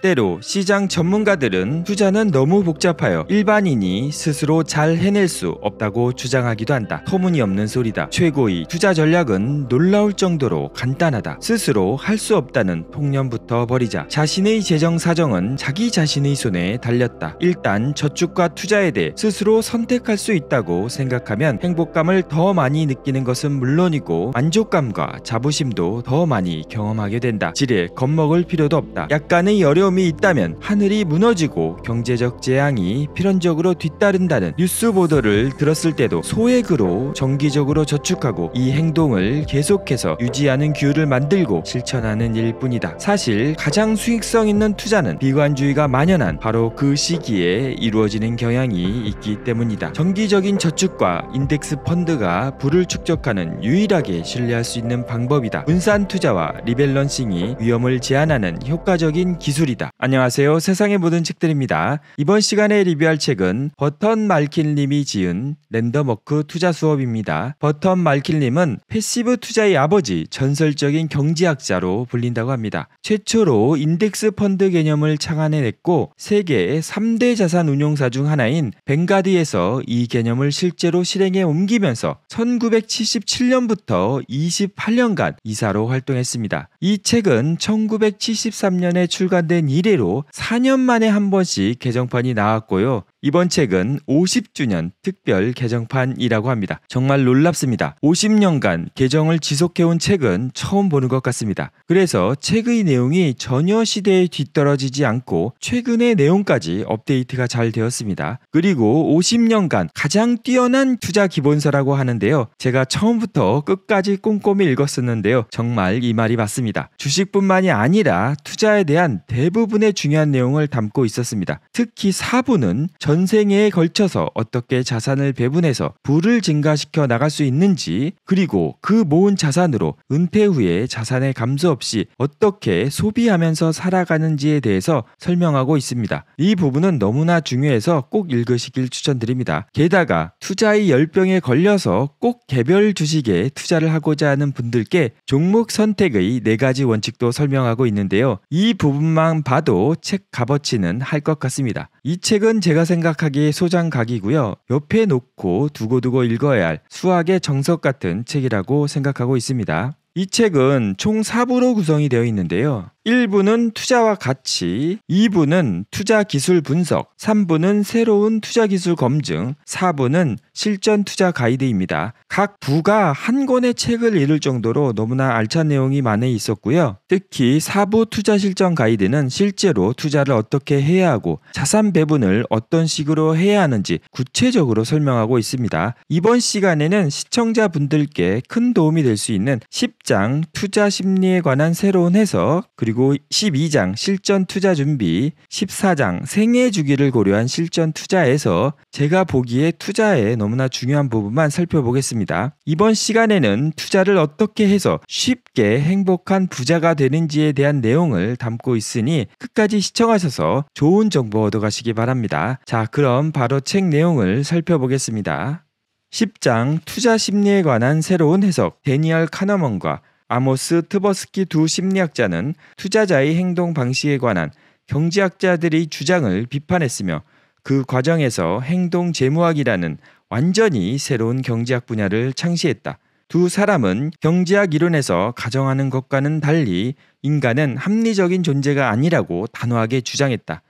때로 시장 전문가들은 투자는 너무 복잡하여 일반인이 스스로 잘 해낼 수 없다고 주장하기도 한다. 터무니없는 소리다. 최고의 투자 전략은 놀라울 정도로 간단하다. 스스로 할 수 없다는 통념부터 버리자. 자신의 재정 사정은 자기 자신의 손에 달렸다. 일단 저축과 투자에 대해 스스로 선택할 수 있다고 생각하면 행복감을 더 많이 느끼는 것은 물론이고 만족감과 자부심도 더 많이 경험하게 된다. 지레 겁먹을 필요도 없다. 약간의 어려움 어려움이 있다면 하늘이 무너지고 경제적 재앙이 필연적으로 뒤따른다는 뉴스 보도를 들었을 때도 소액으로 정기적으로 저축하고 이 행동을 계속해서 유지하는 규율을 만들고 실천하는 일뿐이다. 사실 가장 수익성 있는 투자는 비관주의가 만연한 바로 그 시기에 이루어지는 경향이 있기 때문이다. 정기적인 저축과 인덱스 펀드가 부를 축적하는 유일하게 신뢰할 수 있는 방법이다. 분산 투자와 리밸런싱이 위험을 제한하는 효과적인 기술이다. 시간입니다. 안녕하세요. 세상의 모든 책들입니다. 이번 시간에 리뷰할 책은 버턴 말킨님이 지은 랜덤워크 투자 수업입니다. 버턴 말킨님은 패시브 투자의 아버지 전설적인 경제학자로 불린다고 합니다. 최초로 인덱스 펀드 개념을 창안해냈고 세계 3대 자산 운용사 중 하나인 벵가디에서 이 개념을 실제로 실행에 옮기면서 1977년부터 28년간 이사로 활동했습니다. 이 책은 1973년에 출간된 이래로 4년 만에 한 번씩 개정판이 나왔고요. 이번 책은 50주년 특별 개정판이라고 합니다. 정말 놀랍습니다. 50년간 개정을 지속해온 책은 처음 보는 것 같습니다. 그래서 책의 내용이 전혀 시대에 뒤떨어지지 않고 최근의 내용까지 업데이트가 잘 되었습니다. 그리고 50년간 가장 뛰어난 투자 기본서라고 하는데요. 제가 처음부터 끝까지 꼼꼼히 읽었었는데요. 정말 이 말이 맞습니다. 주식뿐만이 아니라 투자에 대한 대부분의 중요한 내용을 담고 있었습니다. 특히 4부는 전생에 걸쳐서 어떻게 자산을 배분해서 부를 증가시켜 나갈 수 있는지 그리고 그 모은 자산으로 은퇴 후에 자산의 감소 없이 어떻게 소비하면서 살아가는지에 대해서 설명하고 있습니다. 이 부분은 너무나 중요해서 꼭 읽으시길 추천드립니다. 게다가 투자의 열병에 걸려서 꼭 개별 주식에 투자를 하고자 하는 분들께 종목 선택의 네 가지 원칙도 설명하고 있는데요. 이 부분만 봐도 책 값어치는 할 것 같습니다. 이 책은 제가 생각하기에 소장각이고요. 옆에 놓고 두고두고 읽어야 할 수학의 정석 같은 책이라고 생각하고 있습니다. 이 책은 총 4부로 구성이 되어 있는데요. 1부는 투자와 가치, 2부는 투자 기술 분석, 3부는 새로운 투자 기술 검증, 4부는 실전 투자 가이드입니다. 각 부가 한 권의 책을 읽을 정도로 너무나 알찬 내용이 많이 있었고요. 특히 4부 투자 실전 가이드는 실제로 투자를 어떻게 해야 하고 자산 배분을 어떤 식으로 해야 하는지 구체적으로 설명하고 있습니다. 이번 시간에는 시청자분들께 큰 도움이 될 수 있는 10장 투자 심리에 관한 새로운 해석 그리고 그리고 12장 실전 투자 준비, 14장 생애 주기를 고려한 실전 투자에서 제가 보기에 투자에 너무나 중요한 부분만 살펴보겠습니다. 이번 시간에는 투자를 어떻게 해서 쉽게 행복한 부자가 되는지에 대한 내용을 담고 있으니 끝까지 시청하셔서 좋은 정보 얻어가시기 바랍니다. 자, 그럼 바로 책 내용을 살펴보겠습니다. 10장 투자 심리에 관한 새로운 해석 데니얼 카너먼과 아모스 트버스키 두 심리학자는 투자자의 행동 방식에 관한 경제학자들의 주장을 비판했으며 그 과정에서 행동 재무학이라는 완전히 새로운 경제학 분야를 창시했다. 두 사람은 경제학 이론에서 가정하는 것과는 달리 인간은 합리적인 존재가 아니라고 단호하게 주장했다.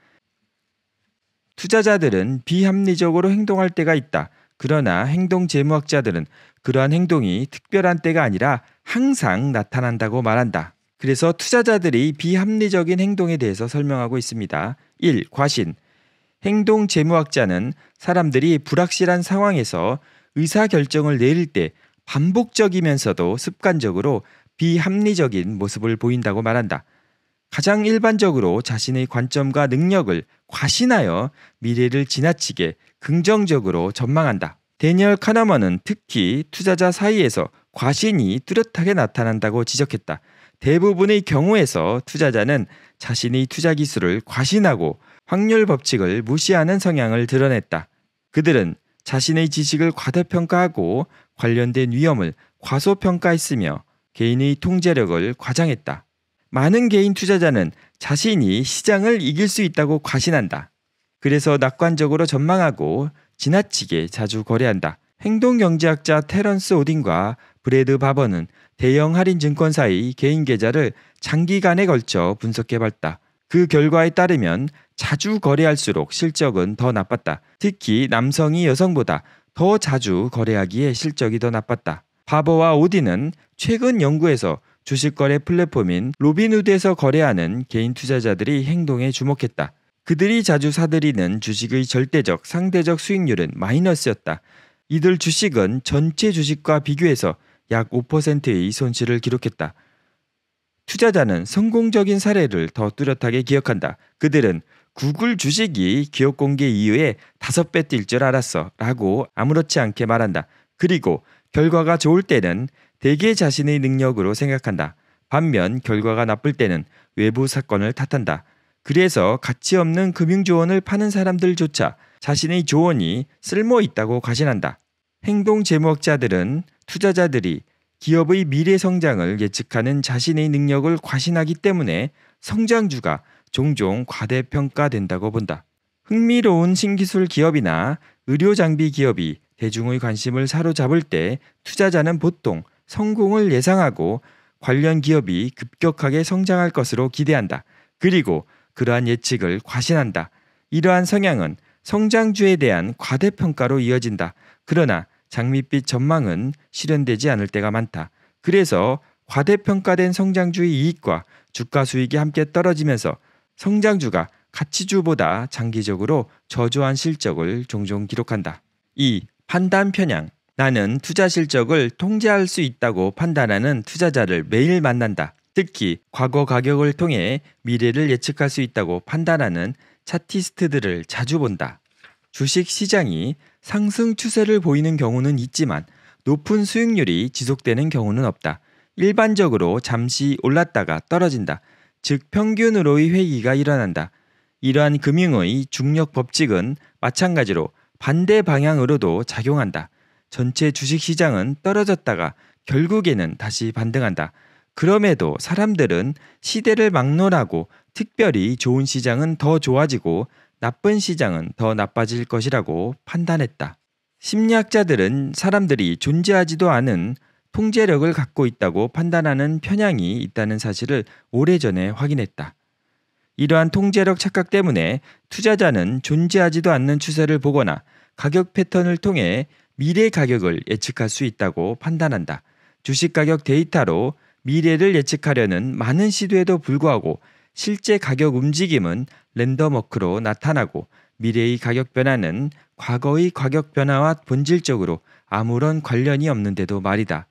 투자자들은 비합리적으로 행동할 때가 있다. 그러나 행동 재무학자들은 그러한 행동이 특별한 때가 아니라 항상 나타난다고 말한다. 그래서 투자자들이 비합리적인 행동에 대해서 설명하고 있습니다. 1. 과신. 행동 재무학자는 사람들이 불확실한 상황에서 의사결정을 내릴 때 반복적이면서도 습관적으로 비합리적인 모습을 보인다고 말한다. 가장 일반적으로 자신의 관점과 능력을 과신하여 미래를 지나치게 긍정적으로 전망한다. 대니얼 카나먼은 특히 투자자 사이에서 과신이 뚜렷하게 나타난다고 지적했다. 대부분의 경우에서 투자자는 자신의 투자 기술을 과신하고 확률 법칙을 무시하는 성향을 드러냈다. 그들은 자신의 지식을 과대평가하고 관련된 위험을 과소평가했으며 개인의 통제력을 과장했다. 많은 개인 투자자는 자신이 시장을 이길 수 있다고 과신한다. 그래서 낙관적으로 전망하고 지나치게 자주 거래한다. 행동경제학자 테런스 오딘과 브래드 바버는 대형 할인 증권사의 개인 계좌를 장기간에 걸쳐 분석해봤다. 그 결과에 따르면 자주 거래할수록 실적은 더 나빴다. 특히 남성이 여성보다 더 자주 거래하기에 실적이 더 나빴다. 바버와 오디는 최근 연구에서 주식거래 플랫폼인 로빈후드에서 거래하는 개인 투자자들이 행동에 주목했다. 그들이 자주 사들이는 주식의 절대적 상대적 수익률은 마이너스였다. 이들 주식은 전체 주식과 비교해서 약 5%의 손실을 기록했다. 투자자는 성공적인 사례를 더 뚜렷하게 기억한다. 그들은 구글 주식이 기업 공개 이후에 다섯 배 뛸 줄 알았어 라고 아무렇지 않게 말한다. 그리고 결과가 좋을 때는 대개 자신의 능력으로 생각한다. 반면 결과가 나쁠 때는 외부 사건을 탓한다. 그래서 가치 없는 금융 조언을 파는 사람들조차 자신의 조언이 쓸모 있다고 과신한다. 행동 제목자들은 투자자들이 기업의 미래 성장을 예측하는 자신의 능력을 과신하기 때문에 성장주가 종종 과대평가된다고 본다. 흥미로운 신기술 기업이나 의료 장비 기업이 대중의 관심을 사로잡을 때 투자자는 보통 성공을 예상하고 관련 기업이 급격하게 성장할 것으로 기대한다. 그리고 그러한 예측을 과신한다. 이러한 성향은 성장주에 대한 과대평가로 이어진다. 그러나 장밋빛 전망은 실현되지 않을 때가 많다. 그래서 과대평가된 성장주의 이익과 주가 수익이 함께 떨어지면서 성장주가 가치주보다 장기적으로 저조한 실적을 종종 기록한다. 2. 판단 편향. 나는 투자 실적을 통제할 수 있다고 판단하는 투자자를 매일 만난다. 특히 과거 가격을 통해 미래를 예측할 수 있다고 판단하는 차티스트들을 자주 본다. 주식 시장이 상승 추세를 보이는 경우는 있지만 높은 수익률이 지속되는 경우는 없다. 일반적으로 잠시 올랐다가 떨어진다. 즉 평균으로의 회귀가 일어난다. 이러한 금융의 중력 법칙은 마찬가지로 반대 방향으로도 작용한다. 전체 주식 시장은 떨어졌다가 결국에는 다시 반등한다. 그럼에도 사람들은 시대를 막론하고 특별히 좋은 시장은 더 좋아지고 나쁜 시장은 더 나빠질 것이라고 판단했다. 심리학자들은 사람들이 존재하지도 않은 통제력을 갖고 있다고 판단하는 편향이 있다는 사실을 오래전에 확인했다. 이러한 통제력 착각 때문에 투자자는 존재하지도 않는 추세를 보거나 가격 패턴을 통해 미래 가격을 예측할 수 있다고 판단한다. 주식 가격 데이터로 미래를 예측하려는 많은 시도에도 불구하고 실제 가격 움직임은 랜덤워크로 나타나고 미래의 가격 변화는 과거의 가격 변화와 본질적으로 아무런 관련이 없는데도 말이다.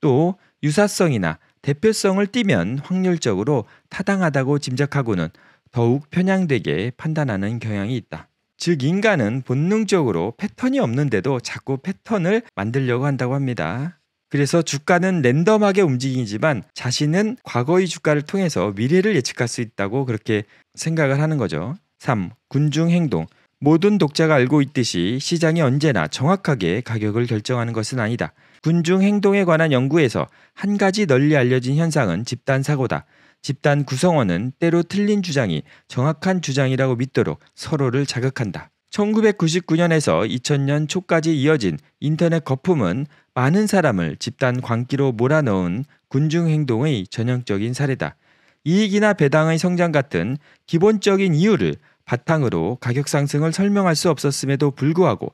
또 유사성이나 대표성을 띠면 확률적으로 타당하다고 짐작하고는 더욱 편향되게 판단하는 경향이 있다. 즉 인간은 본능적으로 패턴이 없는데도 자꾸 패턴을 만들려고 한다고 합니다. 그래서 주가는 랜덤하게 움직이지만 자신은 과거의 주가를 통해서 미래를 예측할 수 있다고 그렇게 생각을 하는 거죠. 3. 군중 행동. 모든 독자가 알고 있듯이 시장이 언제나 정확하게 가격을 결정하는 것은 아니다. 군중 행동에 관한 연구에서 한 가지 널리 알려진 현상은 집단 사고다. 집단 구성원은 때로 틀린 주장이 정확한 주장이라고 믿도록 서로를 자극한다. 1999년에서 2000년 초까지 이어진 인터넷 거품은 많은 사람을 집단 광기로 몰아넣은 군중 행동의 전형적인 사례다. 이익이나 배당의 성장 같은 기본적인 이유를 바탕으로 가격 상승을 설명할 수 없었음에도 불구하고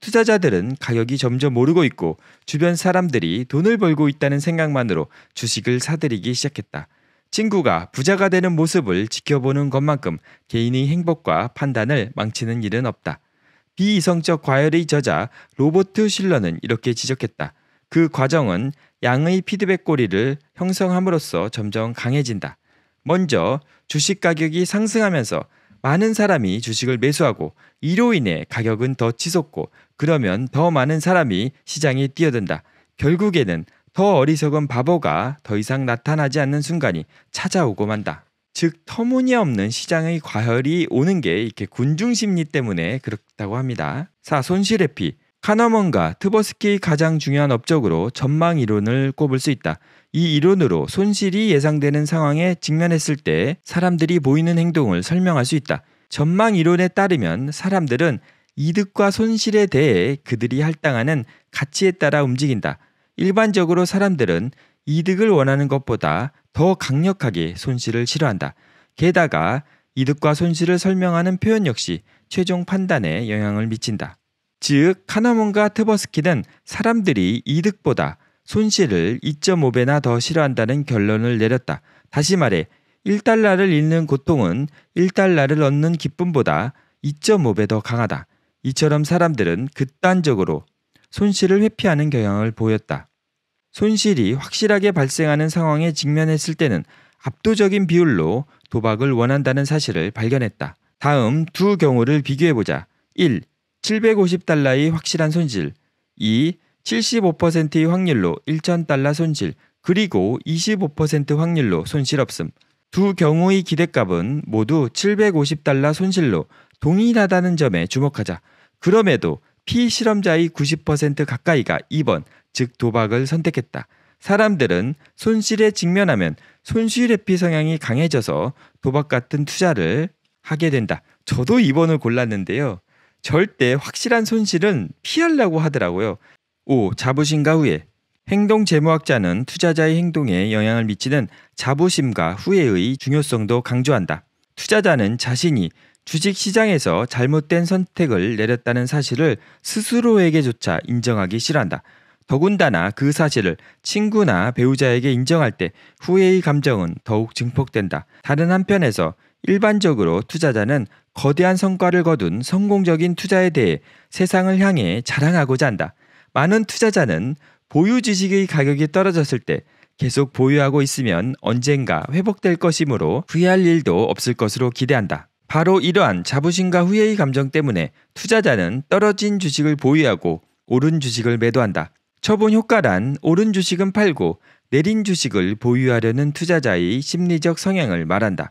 투자자들은 가격이 점점 오르고 있고 주변 사람들이 돈을 벌고 있다는 생각만으로 주식을 사들이기 시작했다. 친구가 부자가 되는 모습을 지켜보는 것만큼 개인의 행복과 판단을 망치는 일은 없다. 비이성적 과열의 저자 로버트 실러는 이렇게 지적했다. 그 과정은 양의 피드백 꼬리를 형성함으로써 점점 강해진다. 먼저 주식 가격이 상승하면서 많은 사람이 주식을 매수하고 이로 인해 가격은 더 치솟고 그러면 더 많은 사람이 시장에 뛰어든다. 결국에는 더 어리석은 바보가 더 이상 나타나지 않는 순간이 찾아오고 만다. 즉 터무니없는 시장의 과열이 오는 게 이렇게 군중 심리 때문에 그렇다고 합니다. 사 손실회피 카너먼과 트버스키의 가장 중요한 업적으로 전망 이론을 꼽을 수 있다. 이 이론으로 손실이 예상되는 상황에 직면했을 때 사람들이 보이는 행동을 설명할 수 있다. 전망 이론에 따르면 사람들은 이득과 손실에 대해 그들이 할당하는 가치에 따라 움직인다. 일반적으로 사람들은 이득을 원하는 것보다 더 강력하게 손실을 싫어한다. 게다가 이득과 손실을 설명하는 표현 역시 최종 판단에 영향을 미친다. 즉, 카나몬과 트버스키는 사람들이 이득보다 손실을 2.5배나 더 싫어한다는 결론을 내렸다. 다시 말해, 1달러를 잃는 고통은 1달러를 얻는 기쁨보다 2.5배 더 강하다. 이처럼 사람들은 극단적으로 손실을 회피하는 경향을 보였다. 손실이 확실하게 발생하는 상황에 직면했을 때는 압도적인 비율로 도박을 원한다는 사실을 발견했다. 다음 두 경우를 비교해보자. 1. 750달러의 확실한 손실. 2. 75%의 확률로 1,000달러 손실. 그리고 25% 확률로 손실 없음. 두 경우의 기대값은 모두 750달러 손실로 동일하다는 점에 주목하자. 그럼에도 피실험자의 90% 가까이가 2번, 즉 도박을 선택했다. 사람들은 손실에 직면하면 손실회피 성향이 강해져서 도박 같은 투자를 하게 된다. 저도 2번을 골랐는데요. 절대 확실한 손실은 피하려고 하더라고요. 5. 자부심과 후회. 행동 재무학자는 투자자의 행동에 영향을 미치는 자부심과 후회의 중요성도 강조한다. 투자자는 자신이 주식 시장에서 잘못된 선택을 내렸다는 사실을 스스로에게조차 인정하기 싫어한다. 더군다나 그 사실을 친구나 배우자에게 인정할 때 후회의 감정은 더욱 증폭된다. 다른 한편에서 일반적으로 투자자는 거대한 성과를 거둔 성공적인 투자에 대해 세상을 향해 자랑하고자 한다. 많은 투자자는 보유 지식의 가격이 떨어졌을 때 계속 보유하고 있으면 언젠가 회복될 것이므로 후회할 일도 없을 것으로 기대한다. 바로 이러한 자부심과 후회의 감정 때문에 투자자는 떨어진 주식을 보유하고 오른 주식을 매도한다. 처분 효과란 오른 주식은 팔고 내린 주식을 보유하려는 투자자의 심리적 성향을 말한다.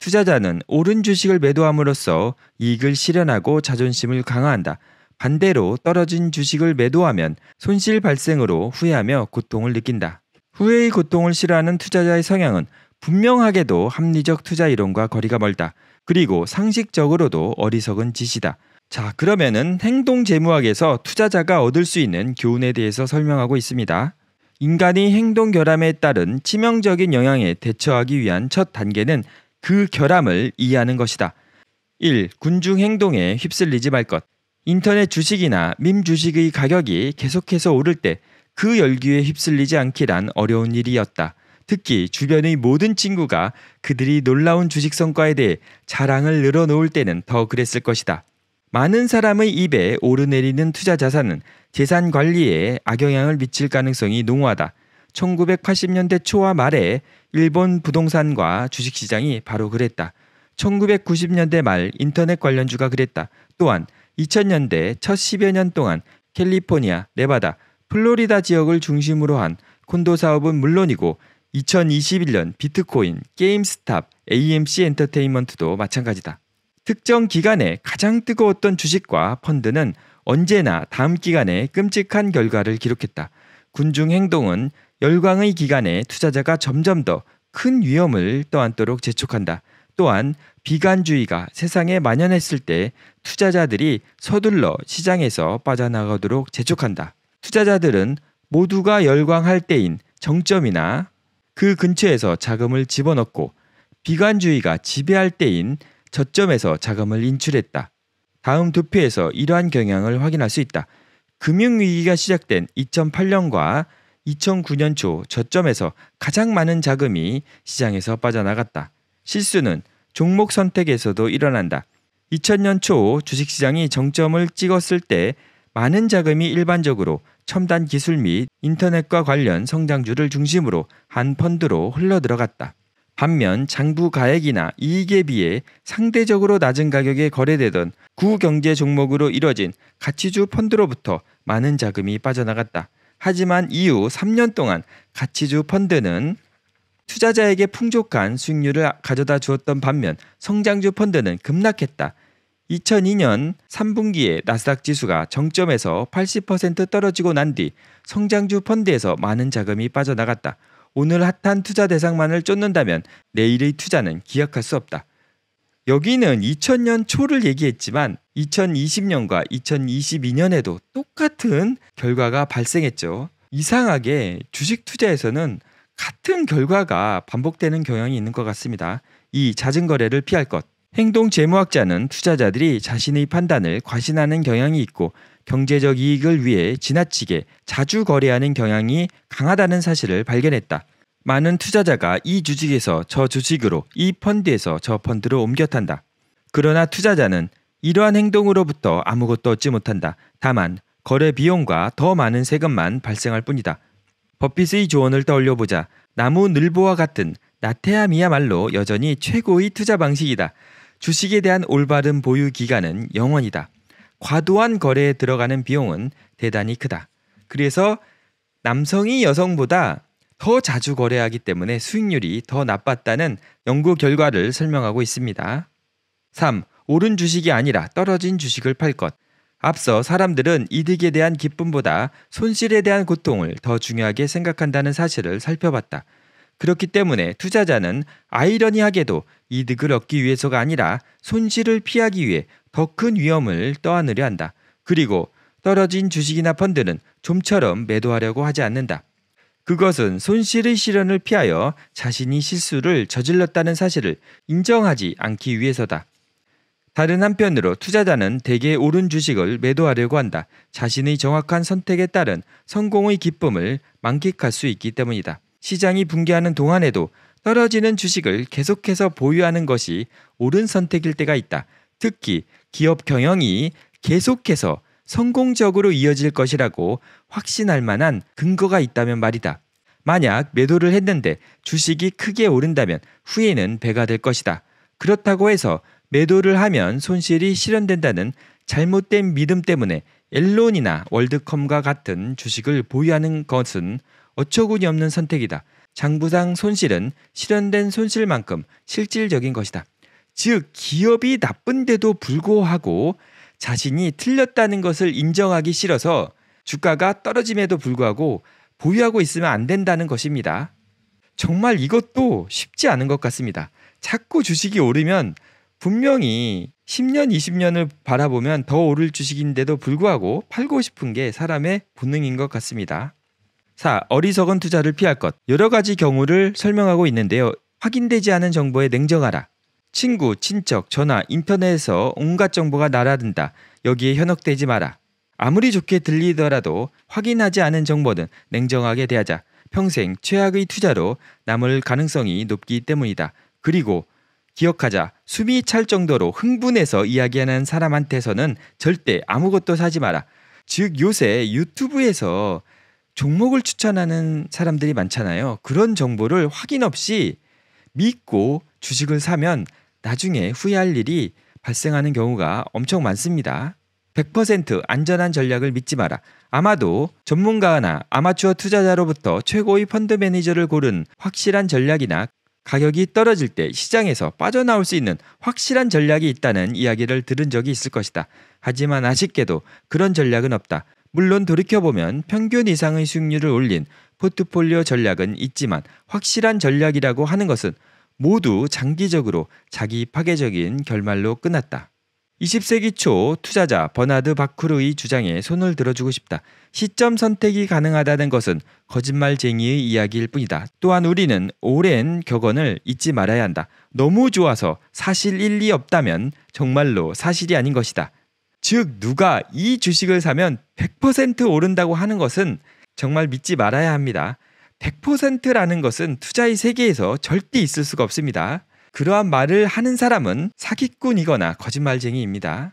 투자자는 오른 주식을 매도함으로써 이익을 실현하고 자존심을 강화한다. 반대로 떨어진 주식을 매도하면 손실 발생으로 후회하며 고통을 느낀다. 후회의 고통을 싫어하는 투자자의 성향은 분명하게도 합리적 투자 이론과 거리가 멀다. 그리고 상식적으로도 어리석은 짓이다. 자, 그러면은 행동 재무학에서 투자자가 얻을 수 있는 교훈에 대해서 설명하고 있습니다. 인간이 행동 결함에 따른 치명적인 영향에 대처하기 위한 첫 단계는 그 결함을 이해하는 것이다. 1. 군중 행동에 휩쓸리지 말 것. 인터넷 주식이나 민 주식의 가격이 계속해서 오를 때 그 열기에 휩쓸리지 않기란 어려운 일이었다. 특히 주변의 모든 친구가 그들이 놀라운 주식 성과에 대해 자랑을 늘어놓을 때는 더 그랬을 것이다. 많은 사람의 입에 오르내리는 투자 자산은 재산 관리에 악영향을 미칠 가능성이 농후하다. 1980년대 초와 말에 일본 부동산과 주식 시장이 바로 그랬다. 1990년대 말 인터넷 관련주가 그랬다. 또한 2000년대 첫 10여 년 동안 캘리포니아, 네바다, 플로리다 지역을 중심으로 한 콘도 사업은 물론이고 2021년 비트코인, 게임스탑, AMC 엔터테인먼트도 마찬가지다. 특정 기간에 가장 뜨거웠던 주식과 펀드는 언제나 다음 기간에 끔찍한 결과를 기록했다. 군중 행동은 열광의 기간에 투자자가 점점 더 큰 위험을 떠안도록 재촉한다. 또한 비관주의가 세상에 만연했을 때 투자자들이 서둘러 시장에서 빠져나가도록 재촉한다. 투자자들은 모두가 열광할 때인 정점이나 그 근처에서 자금을 집어넣고 비관주의가 지배할 때인 저점에서 자금을 인출했다. 다음 도표에서 이러한 경향을 확인할 수 있다. 금융위기가 시작된 2008년과 2009년 초 저점에서 가장 많은 자금이 시장에서 빠져나갔다. 실수는 종목 선택에서도 일어난다. 2000년 초 주식시장이 정점을 찍었을 때 많은 자금이 일반적으로 첨단 기술 및 인터넷과 관련 성장주를 중심으로 한 펀드로 흘러들어갔다. 반면 장부 가액이나 이익에 비해 상대적으로 낮은 가격에 거래되던 구경제 종목으로 이뤄진 가치주 펀드로부터 많은 자금이 빠져나갔다. 하지만 이후 3년 동안 가치주 펀드는 투자자에게 풍족한 수익률을 가져다 주었던 반면 성장주 펀드는 급락했다. 2002년 3분기에 나스닥 지수가 정점에서 80% 떨어지고 난 뒤 성장주 펀드에서 많은 자금이 빠져나갔다. 오늘 핫한 투자 대상만을 쫓는다면 내일의 투자는 기약할 수 없다. 여기는 2000년 초를 얘기했지만 2020년과 2022년에도 똑같은 결과가 발생했죠. 이상하게 주식 투자에서는 같은 결과가 반복되는 경향이 있는 것 같습니다. 이 잦은 거래를 피할 것. 행동 재무학자는 투자자들이 자신의 판단을 과신하는 경향이 있고 경제적 이익을 위해 지나치게 자주 거래하는 경향이 강하다는 사실을 발견했다. 많은 투자자가 이 주식에서 저 주식으로 이 펀드에서 저 펀드로 옮겨 탄다. 그러나 투자자는 이러한 행동으로부터 아무것도 얻지 못한다. 다만 거래 비용과 더 많은 세금만 발생할 뿐이다. 버핏의 조언을 떠올려 보자. 나무 늘보와 같은 나태함이야말로 여전히 최고의 투자 방식이다. 주식에 대한 올바른 보유 기간은 영원이다. 과도한 거래에 들어가는 비용은 대단히 크다. 그래서 남성이 여성보다 더 자주 거래하기 때문에 수익률이 더 나빴다는 연구 결과를 설명하고 있습니다. 3. 오른 주식이 아니라 떨어진 주식을 팔 것. 앞서 사람들은 이득에 대한 기쁨보다 손실에 대한 고통을 더 중요하게 생각한다는 사실을 살펴봤다. 그렇기 때문에 투자자는 아이러니하게도 이득을 얻기 위해서가 아니라 손실을 피하기 위해 더 큰 위험을 떠안으려 한다. 그리고 떨어진 주식이나 펀드는 좀처럼 매도하려고 하지 않는다. 그것은 손실의 실현을 피하여 자신이 실수를 저질렀다는 사실을 인정하지 않기 위해서다. 다른 한편으로 투자자는 대개 오른 주식을 매도하려고 한다. 자신의 정확한 선택에 따른 성공의 기쁨을 만끽할 수 있기 때문이다. 시장이 붕괴하는 동안에도 떨어지는 주식을 계속해서 보유하는 것이 옳은 선택일 때가 있다. 특히 기업 경영이 계속해서 성공적으로 이어질 것이라고 확신할 만한 근거가 있다면 말이다. 만약 매도를 했는데 주식이 크게 오른다면 후회는 배가 될 것이다. 그렇다고 해서 매도를 하면 손실이 실현된다는 잘못된 믿음 때문에 엘론이나 월드컴과 같은 주식을 보유하는 것은 어처구니 없는 선택이다. 장부상 손실은 실현된 손실만큼 실질적인 것이다. 즉, 기업이 나쁜데도 불구하고 자신이 틀렸다는 것을 인정하기 싫어서 주가가 떨어짐에도 불구하고 보유하고 있으면 안 된다는 것입니다. 정말 이것도 쉽지 않은 것 같습니다. 자꾸 주식이 오르면 분명히 10년, 20년을 바라보면 더 오를 주식인데도 불구하고 팔고 싶은 게 사람의 본능인 것 같습니다. 4. 어리석은 투자를 피할 것. 여러 가지 경우를 설명하고 있는데요. 확인되지 않은 정보에 냉정하라. 친구, 친척, 전화, 인터넷에서 온갖 정보가 날아든다. 여기에 현혹되지 마라. 아무리 좋게 들리더라도 확인하지 않은 정보는 냉정하게 대하자. 평생 최악의 투자로 남을 가능성이 높기 때문이다. 그리고 기억하자. 숨이 찰 정도로 흥분해서 이야기하는 사람한테서는 절대 아무것도 사지 마라. 즉 요새 유튜브에서 종목을 추천하는 사람들이 많잖아요. 그런 정보를 확인 없이 믿고 주식을 사면 나중에 후회할 일이 발생하는 경우가 엄청 많습니다. 100% 안전한 전략을 믿지 마라. 아마도 전문가나 아마추어 투자자로부터 최고의 펀드 매니저를 고른 확실한 전략이나 가격이 떨어질 때 시장에서 빠져나올 수 있는 확실한 전략이 있다는 이야기를 들은 적이 있을 것이다. 하지만 아쉽게도 그런 전략은 없다. 물론 돌이켜보면 평균 이상의 수익률을 올린 포트폴리오 전략은 있지만 확실한 전략이라고 하는 것은 모두 장기적으로 자기 파괴적인 결말로 끝났다. 20세기 초 투자자 버나드 바쿠르의 주장에 손을 들어주고 싶다. 시점 선택이 가능하다는 것은 거짓말쟁이의 이야기일 뿐이다. 또한 우리는 오랜 격언을 잊지 말아야 한다. 너무 좋아서 사실 일리 없다면 정말로 사실이 아닌 것이다. 즉 누가 이 주식을 사면 100% 오른다고 하는 것은 정말 믿지 말아야 합니다. 100%라는 것은 투자의 세계에서 절대 있을 수가 없습니다. 그러한 말을 하는 사람은 사기꾼이거나 거짓말쟁이입니다.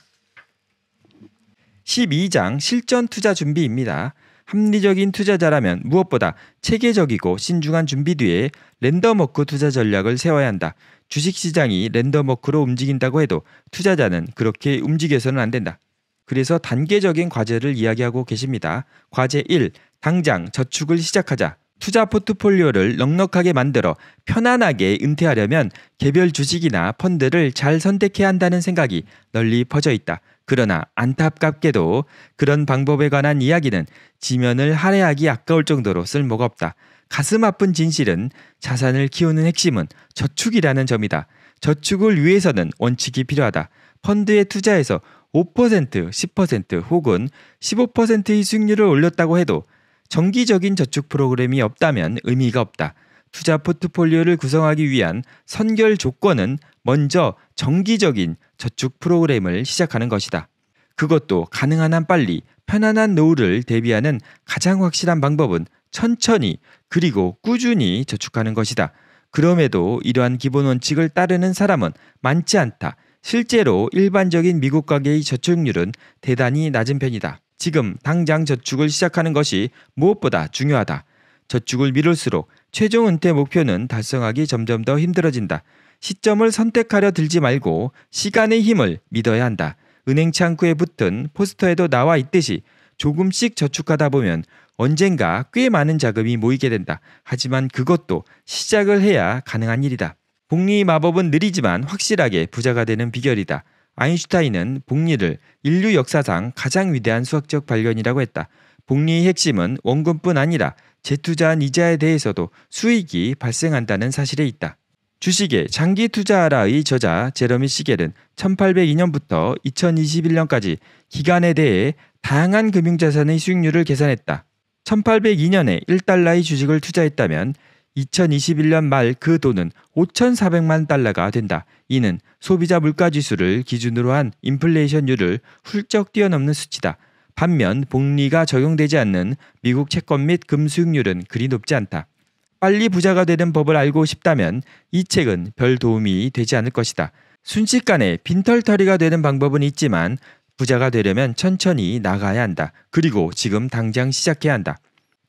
12장 실전 투자 준비입니다. 합리적인 투자자라면 무엇보다 체계적이고 신중한 준비 뒤에 랜덤워크 투자 전략을 세워야 한다. 주식시장이 랜덤워크로 움직인다고 해도 투자자는 그렇게 움직여서는 안 된다. 그래서 단계적인 과제를 이야기하고 계십니다. 과제 1. 당장 저축을 시작하자. 투자 포트폴리오를 넉넉하게 만들어 편안하게 은퇴하려면 개별 주식이나 펀드를 잘 선택해야 한다는 생각이 널리 퍼져 있다. 그러나 안타깝게도 그런 방법에 관한 이야기는 지면을 할애하기 아까울 정도로 쓸모가 없다. 가슴 아픈 진실은 자산을 키우는 핵심은 저축이라는 점이다. 저축을 위해서는 원칙이 필요하다. 펀드에 투자해서 5%, 10% 혹은 15%의 수익률을 올렸다고 해도 정기적인 저축 프로그램이 없다면 의미가 없다. 투자 포트폴리오를 구성하기 위한 선결 조건은 먼저 정기적인 저축 프로그램을 시작하는 것이다. 그것도 가능한 한 빨리 편안한 노후를 대비하는 가장 확실한 방법은 천천히 그리고 꾸준히 저축하는 것이다. 그럼에도 이러한 기본 원칙을 따르는 사람은 많지 않다. 실제로 일반적인 미국 가계의 저축률은 대단히 낮은 편이다. 지금 당장 저축을 시작하는 것이 무엇보다 중요하다. 저축을 미룰수록 최종 은퇴 목표는 달성하기 점점 더 힘들어진다. 시점을 선택하려 들지 말고 시간의 힘을 믿어야 한다. 은행 창구에 붙은 포스터에도 나와 있듯이 조금씩 저축하다 보면 언젠가 꽤 많은 자금이 모이게 된다. 하지만 그것도 시작을 해야 가능한 일이다. 복리 마법은 느리지만 확실하게 부자가 되는 비결이다. 아인슈타인은 복리를 인류 역사상 가장 위대한 수학적 발견이라고 했다. 복리의 핵심은 원금뿐 아니라 재투자한 이자에 대해서도 수익이 발생한다는 사실에 있다. 주식의 장기 투자하라의 저자 제러미 시겔은 1802년부터 2021년까지 기간에 대해 다양한 금융자산의 수익률을 계산했다. 1802년에 1달러의 주식을 투자했다면 2021년 말 그 돈은 5,400만 달러가 된다. 이는 소비자 물가 지수를 기준으로 한 인플레이션율을 훌쩍 뛰어넘는 수치다. 반면 복리가 적용되지 않는 미국 채권 및 금수익률은 그리 높지 않다. 빨리 부자가 되는 법을 알고 싶다면 이 책은 별 도움이 되지 않을 것이다. 순식간에 빈털터리가 되는 방법은 있지만 부자가 되려면 천천히 나가야 한다. 그리고 지금 당장 시작해야 한다.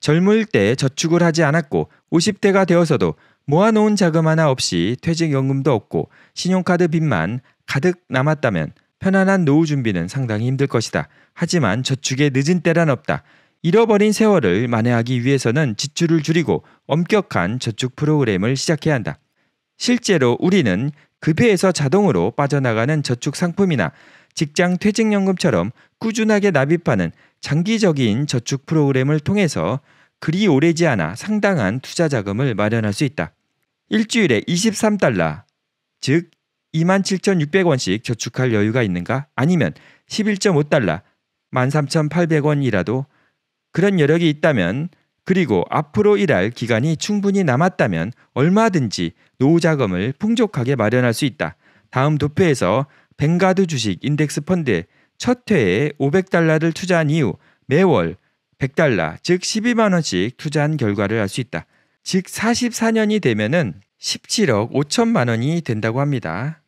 젊을 때 저축을 하지 않았고 50대가 되어서도 모아놓은 자금 하나 없이 퇴직연금도 없고 신용카드 빚만 가득 남았다면 편안한 노후 준비는 상당히 힘들 것이다. 하지만 저축에 늦은 때란 없다. 잃어버린 세월을 만회하기 위해서는 지출을 줄이고 엄격한 저축 프로그램을 시작해야 한다. 실제로 우리는 급여에서 자동으로 빠져나가는 저축 상품이나 직장 퇴직연금처럼 꾸준하게 납입하는 장기적인 저축 프로그램을 통해서 그리 오래지 않아 상당한 투자 자금을 마련할 수 있다. 일주일에 23달러, 즉 27,600원씩 저축할 여유가 있는가? 아니면 11.5달러, 13,800원이라도 그런 여력이 있다면 그리고 앞으로 일할 기간이 충분히 남았다면 얼마든지 노후 자금을 풍족하게 마련할 수 있다. 다음 도표에서 벵가드 주식 인덱스 펀드에 첫 회에 500달러를 투자한 이후 매월 100달러, 즉 12만 원씩 투자한 결과를 알 수 있다. 즉 44년이 되면은 17억 5천만 원이 된다고 합니다.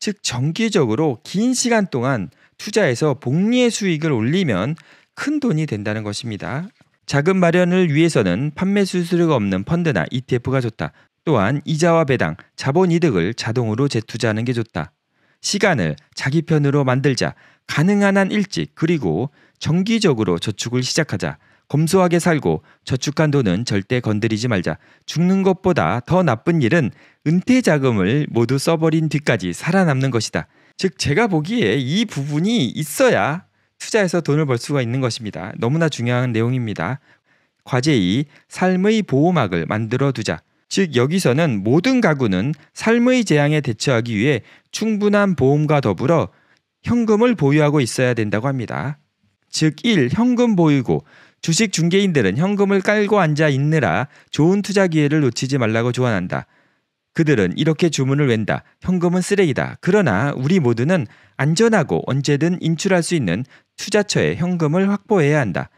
즉 정기적으로 긴 시간 동안 투자해서 복리의 수익을 올리면 큰 돈이 된다는 것입니다. 자금 마련을 위해서는 판매 수수료가 없는 펀드나 ETF가 좋다. 또한 이자와 배당, 자본 이득을 자동으로 재투자하는 게 좋다. 시간을 자기 편으로 만들자. 가능한 한 일찍 그리고 정기적으로 저축을 시작하자. 검소하게 살고 저축한 돈은 절대 건드리지 말자. 죽는 것보다 더 나쁜 일은 은퇴 자금을 모두 써버린 뒤까지 살아남는 것이다. 즉 제가 보기에 이 부분이 있어야 투자해서 돈을 벌 수가 있는 것입니다. 너무나 중요한 내용입니다. 과제 2. 삶의 보호막을 만들어 두자. 즉 여기서는 모든 가구는 삶의 재앙에 대처하기 위해 충분한 보험과 더불어 현금을 보유하고 있어야 된다고 합니다. 즉 1. 현금 보유고 주식 중개인들은 현금을 깔고 앉아 있느라 좋은 투자 기회를 놓치지 말라고 조언한다. 그들은 이렇게 주문을 웬다. 현금은 쓰레기다. 그러나 우리 모두는 안전하고 언제든 인출할 수 있는 투자처에 현금을 확보해야 한다.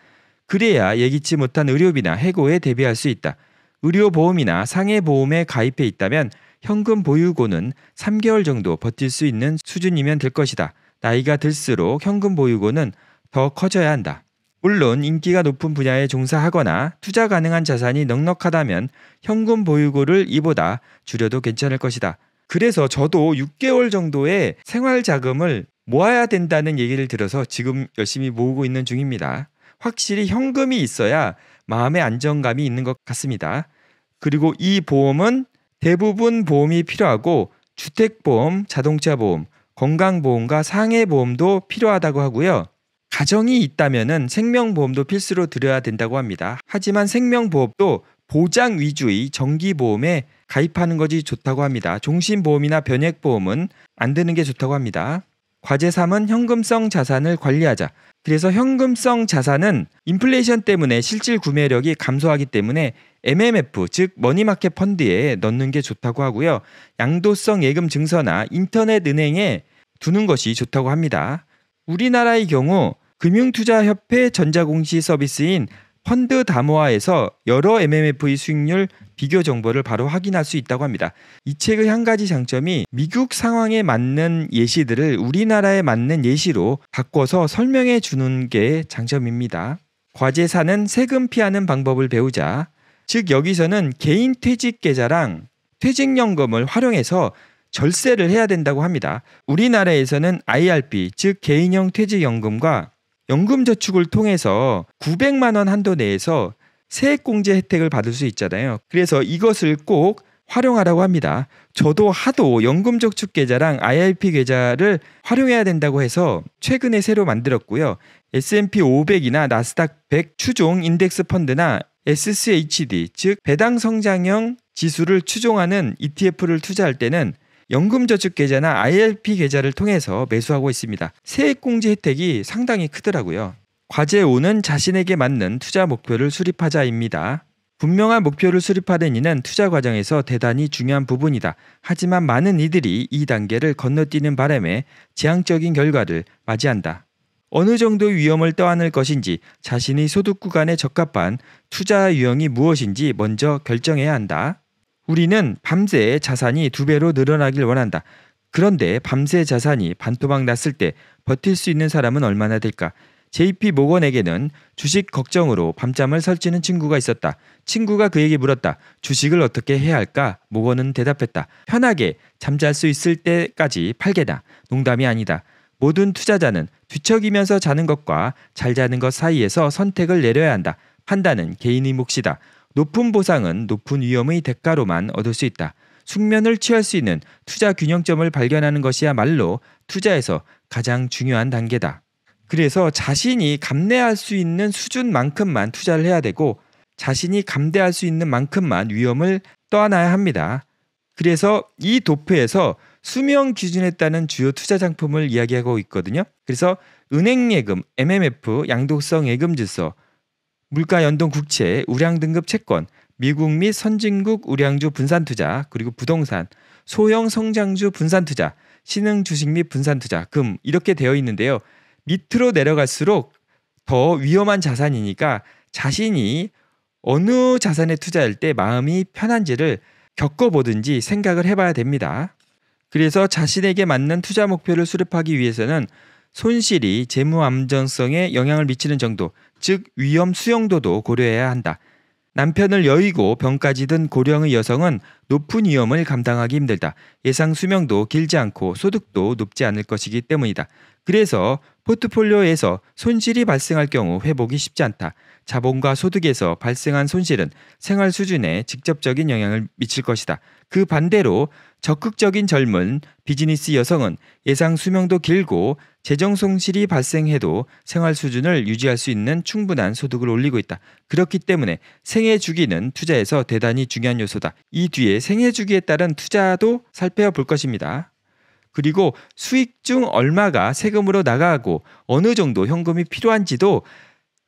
그래야 예기치 못한 의료비나 해고에 대비할 수 있다. 의료보험이나 상해보험에 가입해 있다면 현금 보유고는 3개월 정도 버틸 수 있는 수준이면 될 것이다. 나이가 들수록 현금 보유고는 더 커져야 한다. 물론 인기가 높은 분야에 종사하거나 투자 가능한 자산이 넉넉하다면 현금 보유고를 이보다 줄여도 괜찮을 것이다. 그래서 저도 6개월 정도의 생활 자금을 모아야 된다는 얘기를 들어서 지금 열심히 모으고 있는 중입니다. 확실히 현금이 있어야 마음의 안정감이 있는 것 같습니다. 그리고 이 보험은 대부분 보험이 필요하고 주택보험, 자동차보험, 건강보험과 상해보험도 필요하다고 하고요. 가정이 있다면 생명보험도 필수로 들여야 된다고 합니다. 하지만 생명보험도 보장 위주의 정기보험에 가입하는 것이 좋다고 합니다. 종신보험이나 변액보험은 안되는게 좋다고 합니다. 과제 3은 현금성 자산을 관리하자. 그래서 현금성 자산은 인플레이션 때문에 실질 구매력이 감소하기 때문에 MMF 즉 머니마켓 펀드에 넣는 게 좋다고 하고요. 양도성 예금 증서나 인터넷 은행에 두는 것이 좋다고 합니다. 우리나라의 경우 금융투자협회 전자공시 서비스인 펀드 다모아에서 여러 MMF의 수익률 비교 정보를 바로 확인할 수 있다고 합니다. 이 책의 한 가지 장점이 미국 상황에 맞는 예시들을 우리나라에 맞는 예시로 바꿔서 설명해 주는 게 장점입니다. 과제사는 세금 피하는 방법을 배우자. 즉 여기서는 개인 퇴직 계좌랑 퇴직연금을 활용해서 절세를 해야 된다고 합니다. 우리나라에서는 i r p 즉 개인형 퇴직연금과 연금저축을 통해서 900만 원 한도 내에서 세액공제 혜택을 받을 수 있잖아요. 그래서 이것을 꼭 활용하라고 합니다. 저도 하도 연금저축 계좌랑 IRP 계좌를 활용해야 된다고 해서 최근에 새로 만들었고요. S&P 500이나 나스닥 100 추종 인덱스 펀드나 SCHD 즉 배당 성장형 지수를 추종하는 ETF를 투자할 때는 연금저축 계좌나 IRP 계좌를 통해서 매수하고 있습니다. 세액공제 혜택이 상당히 크더라고요. 과제 5는 자신에게 맞는 투자 목표를 수립하자입니다. 분명한 목표를 수립하는 이는 투자 과정에서 대단히 중요한 부분이다. 하지만 많은 이들이 이 단계를 건너뛰는 바람에 지향적인 결과를 맞이한다. 어느 정도 위험을 떠안을 것인지 자신의 소득 구간에 적합한 투자 유형이 무엇인지 먼저 결정해야 한다. 우리는 밤새 자산이 두 배로 늘어나길 원한다. 그런데 밤새 자산이 반토막 났을 때 버틸 수 있는 사람은 얼마나 될까? JP 모건에게는 주식 걱정으로 밤잠을 설치는 친구가 있었다. 친구가 그에게 물었다. 주식을 어떻게 해야 할까? 모건은 대답했다. 편하게 잠잘 수 있을 때까지 팔게다. 농담이 아니다. 모든 투자자는 뒤척이면서 자는 것과 잘 자는 것 사이에서 선택을 내려야 한다. 판단은 개인의 몫이다. 높은 보상은 높은 위험의 대가로만 얻을 수 있다. 숙면을 취할 수 있는 투자 균형점을 발견하는 것이야말로 투자에서 가장 중요한 단계다. 그래서 자신이 감내할 수 있는 수준만큼만 투자를 해야 되고 자신이 감내할 수 있는 만큼만 위험을 떠안아야 합니다. 그래서 이 도표에서 수명 기준에 따른 주요 투자 장품을 이야기하고 있거든요. 그래서 은행 예금, MMF, 양도성 예금 질서, 물가 연동 국채, 우량 등급 채권, 미국 및 선진국 우량주 분산 투자, 그리고 부동산, 소형 성장주 분산 투자, 신흥 주식 및 분산 투자, 금 이렇게 되어 있는데요. 밑으로 내려갈수록 더 위험한 자산이니까 자신이 어느 자산에 투자할 때 마음이 편한지를 겪어보든지 생각을 해봐야 됩니다. 그래서 자신에게 맞는 투자 목표를 수립하기 위해서는 손실이 재무 안전성에 영향을 미치는 정도, 즉 위험 수용도도 고려해야 한다. 남편을 여의고 병까지 든 고령의 여성은 높은 위험을 감당하기 힘들다. 예상 수명도 길지 않고 소득도 높지 않을 것이기 때문이다. 그래서 포트폴리오에서 손실이 발생할 경우 회복이 쉽지 않다. 자본과 소득에서 발생한 손실은 생활 수준에 직접적인 영향을 미칠 것이다. 그 반대로 적극적인 젊은 비즈니스 여성은 예상 수명도 길고 재정 손실이 발생해도 생활 수준을 유지할 수 있는 충분한 소득을 올리고 있다. 그렇기 때문에 생애 주기는 투자에서 대단히 중요한 요소다. 이 뒤에 생애 주기에 따른 투자도 살펴볼 것입니다. 그리고 수익 중 얼마가 세금으로 나가고 어느 정도 현금이 필요한지도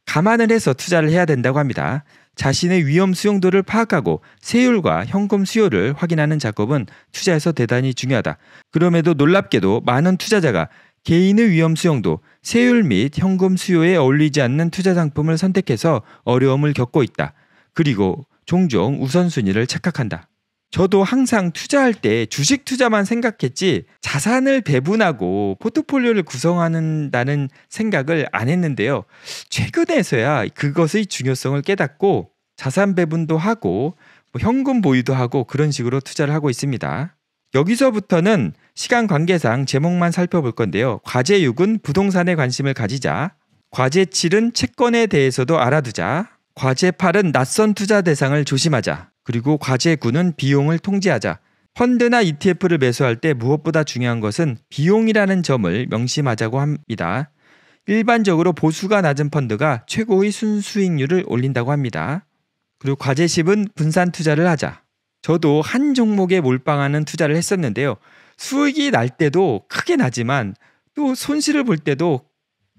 감안을 해서 투자를 해야 된다고 합니다. 자신의 위험 수용도를 파악하고 세율과 현금 수요를 확인하는 작업은 투자에서 대단히 중요하다. 그럼에도 놀랍게도 많은 투자자가 개인의 위험 수용도, 세율 및 현금 수요에 어울리지 않는 투자 상품을 선택해서 어려움을 겪고 있다. 그리고 종종 우선순위를 착각한다. 저도 항상 투자할 때 주식 투자만 생각했지 자산을 배분하고 포트폴리오를 구성한다는 생각을 안 했는데요. 최근에서야 그것의 중요성을 깨닫고 자산 배분도 하고 뭐 현금 보유도 하고 그런 식으로 투자를 하고 있습니다. 여기서부터는 시간 관계상 제목만 살펴볼 건데요. 과제 6은 부동산에 관심을 가지자. 과제 7은 채권에 대해서도 알아두자. 과제 8은 낯선 투자 대상을 조심하자. 그리고 과제군은 비용을 통제하자. 펀드나 ETF를 매수할 때 무엇보다 중요한 것은 비용이라는 점을 명심하자고 합니다. 일반적으로 보수가 낮은 펀드가 최고의 순수익률을 올린다고 합니다. 그리고 과제1 0은 분산 투자를 하자. 저도 한 종목에 몰빵하는 투자를 했었는데요. 수익이 날 때도 크게 나지만 또 손실을 볼 때도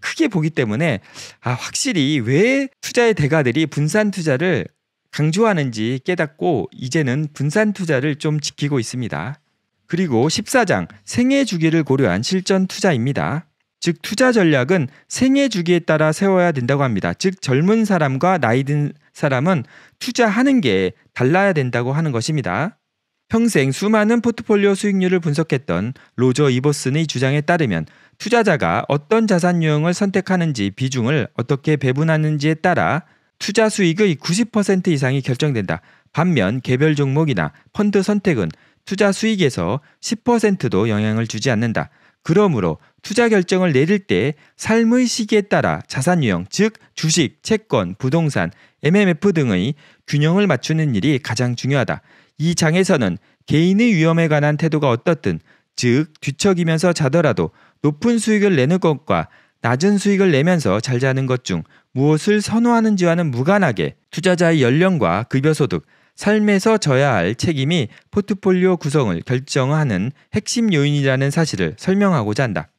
크게 보기 때문에 아, 확실히 왜 투자의 대가들이 분산 투자를 강조하는지 깨닫고 이제는 분산 투자를 좀 지키고 있습니다. 그리고 14장 생애 주기를 고려한 실전 투자입니다. 즉 투자 전략은 생애 주기에 따라 세워야 된다고 합니다. 즉 젊은 사람과 나이 든 사람은 투자하는 게 달라야 된다고 하는 것입니다. 평생 수많은 포트폴리오 수익률을 분석했던 로저 이버슨의 주장에 따르면 투자자가 어떤 자산 유형을 선택하는지 비중을 어떻게 배분하는지에 따라 투자 수익의 90% 이상이 결정된다. 반면 개별 종목이나 펀드 선택은 투자 수익에서 10%도 영향을 주지 않는다. 그러므로 투자 결정을 내릴 때 삶의 시기에 따라 자산 유형, 즉 주식, 채권, 부동산, MMF 등의 균형을 맞추는 일이 가장 중요하다. 이 장에서는 개인의 위험에 관한 태도가 어떻든, 즉 뒤척이면서 자더라도 높은 수익을 내는 것과 낮은 수익을 내면서 잘 자는 것 중 무엇을 선호하는지와는 무관하게 투자자의 연령과 급여 소득, 삶에서 져야 할 책임이 포트폴리오 구성을 결정하는 핵심 요인이라는 사실을 설명하고자 한다.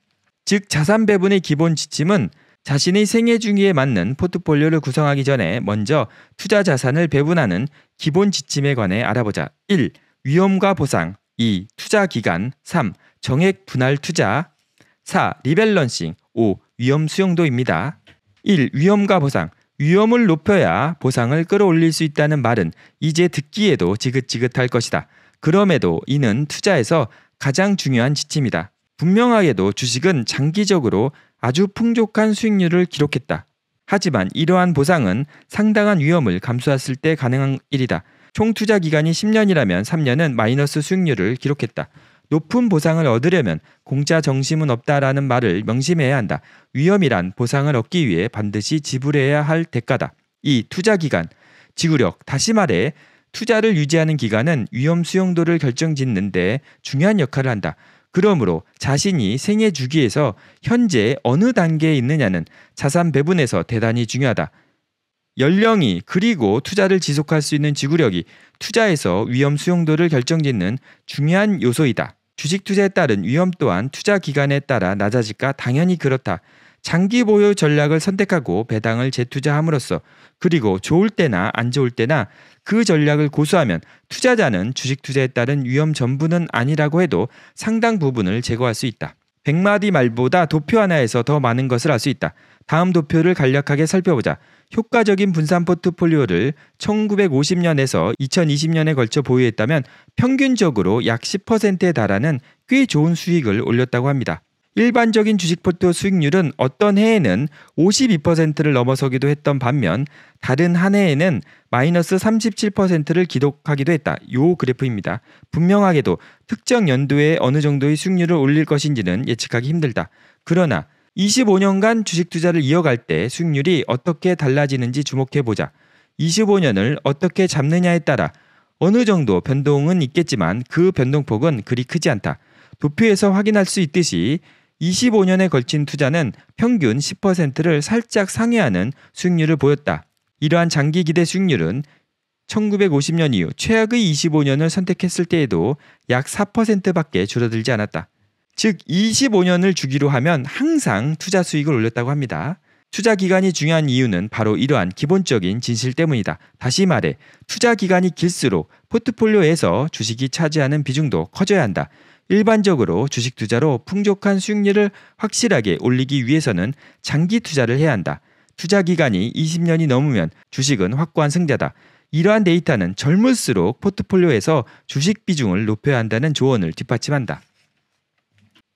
즉 자산 배분의 기본 지침은 자신의 생애 주기에 맞는 포트폴리오를 구성하기 전에 먼저 투자 자산을 배분하는 기본 지침에 관해 알아보자. 1. 위험과 보상 2. 투자 기간 3. 정액 분할 투자 4. 리밸런싱 5. 위험 수용도입니다. 1. 위험과 보상. 위험을 높여야 보상을 끌어올릴 수 있다는 말은 이제 듣기에도 지긋지긋할 것이다. 그럼에도 이는 투자에서 가장 중요한 지침이다. 분명하게도 주식은 장기적으로 아주 풍족한 수익률을 기록했다. 하지만 이러한 보상은 상당한 위험을 감수했을 때 가능한 일이다. 총 투자 기간이 10년이라면 3년은 마이너스 수익률을 기록했다. 높은 보상을 얻으려면 공짜 정심은 없다라는 말을 명심해야 한다. 위험이란 보상을 얻기 위해 반드시 지불해야 할 대가다. 이 투자 기간, 지구력, 다시 말해 투자를 유지하는 기간은 위험 수용도를 결정짓는데 중요한 역할을 한다. 그러므로 자신이 생애 주기에서 현재 어느 단계에 있느냐는 자산 배분에서 대단히 중요하다. 연령이 그리고 투자를 지속할 수 있는 지구력이 투자에서 위험 수용도를 결정짓는 중요한 요소이다. 주식 투자에 따른 위험 또한 투자 기간에 따라 낮아질까 당연히 그렇다. 장기 보유 전략을 선택하고 배당을 재투자함으로써 그리고 좋을 때나 안 좋을 때나 그 전략을 고수하면 투자자는 주식 투자에 따른 위험 전부는 아니라고 해도 상당 부분을 제거할 수 있다. 100마디 말보다 도표 하나에서 더 많은 것을 알 수 있다. 다음 도표를 간략하게 살펴보자. 효과적인 분산 포트폴리오를 1950년에서 2020년에 걸쳐 보유했다면 평균적으로 약 10%에 달하는 꽤 좋은 수익을 올렸다고 합니다. 일반적인 주식포트 수익률은 어떤 해에는 52%를 넘어서기도 했던 반면 다른 한 해에는 마이너스 37%를 기록하기도 했다. 요 그래프입니다. 분명하게도 특정 연도에 어느 정도의 수익률을 올릴 것인지는 예측하기 힘들다. 그러나 25년간 주식 투자를 이어갈 때 수익률이 어떻게 달라지는지 주목해 보자. 25년을 어떻게 잡느냐에 따라 어느 정도 변동은 있겠지만 그 변동폭은 그리 크지 않다. 도표에서 확인할 수 있듯이 25년에 걸친 투자는 평균 10%를 살짝 상회하는 수익률을 보였다. 이러한 장기 기대 수익률은 1950년 이후 최악의 25년을 선택했을 때에도 약 4%밖에 줄어들지 않았다. 즉 25년을 주기로 하면 항상 투자 수익을 올렸다고 합니다. 투자 기간이 중요한 이유는 바로 이러한 기본적인 진실 때문이다. 다시 말해, 투자 기간이 길수록 포트폴리오에서 주식이 차지하는 비중도 커져야 한다. 일반적으로 주식 투자로 풍족한 수익률을 확실하게 올리기 위해서는 장기 투자를 해야 한다. 투자 기간이 20년이 넘으면 주식은 확고한 승자다. 이러한 데이터는 젊을수록 포트폴리오에서 주식 비중을 높여야 한다는 조언을 뒷받침한다.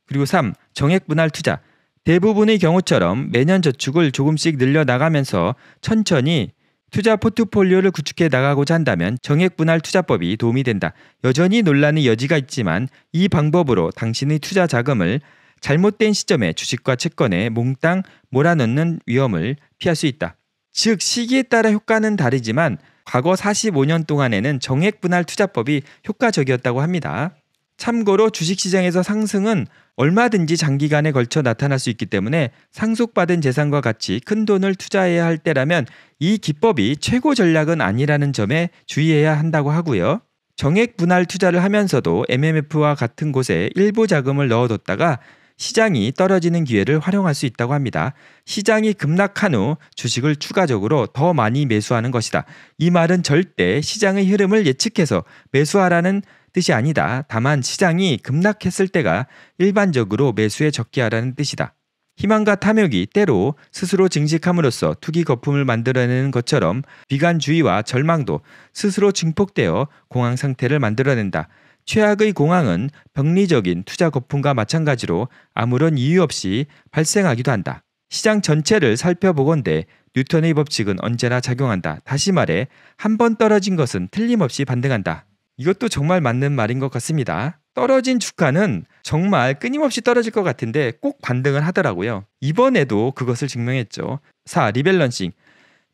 그리고 3. 정액 분할 투자. 대부분의 경우처럼 매년 저축을 조금씩 늘려 나가면서 천천히 투자 포트폴리오를 구축해 나가고자 한다면 정액 분할 투자법이 도움이 된다. 여전히 논란의 여지가 있지만 이 방법으로 당신의 투자 자금을 잘못된 시점에 주식과 채권에 몽땅 몰아넣는 위험을 피할 수 있다. 즉 시기에 따라 효과는 다르지만 과거 45년 동안에는 정액 분할 투자법이 효과적이었다고 합니다. 참고로 주식시장에서 상승은 얼마든지 장기간에 걸쳐 나타날 수 있기 때문에 상속받은 재산과 같이 큰 돈을 투자해야 할 때라면 이 기법이 최고 전략은 아니라는 점에 주의해야 한다고 하고요. 정액 분할 투자를 하면서도 MMF와 같은 곳에 일부 자금을 넣어뒀다가 시장이 떨어지는 기회를 활용할 수 있다고 합니다. 시장이 급락한 후 주식을 추가적으로 더 많이 매수하는 것이다. 이 말은 절대 시장의 흐름을 예측해서 매수하라는 뜻이 아니다. 다만 시장이 급락했을 때가 일반적으로 매수에 적게하라는 뜻이다. 희망과 탐욕이 때로 스스로 증식함으로써 투기 거품을 만들어내는 것처럼 비관주의와 절망도 스스로 증폭되어 공황 상태를 만들어낸다. 최악의 공황은 병리적인 투자 거품과 마찬가지로 아무런 이유 없이 발생하기도 한다. 시장 전체를 살펴보건대 뉴턴의 법칙은 언제나 작용한다. 다시 말해, 한 번 떨어진 것은 틀림없이 반등한다. 이것도 정말 맞는 말인 것 같습니다. 떨어진 주가는 정말 끊임없이 떨어질 것 같은데 꼭 반등을 하더라고요. 이번에도 그것을 증명했죠. 4. 리밸런싱.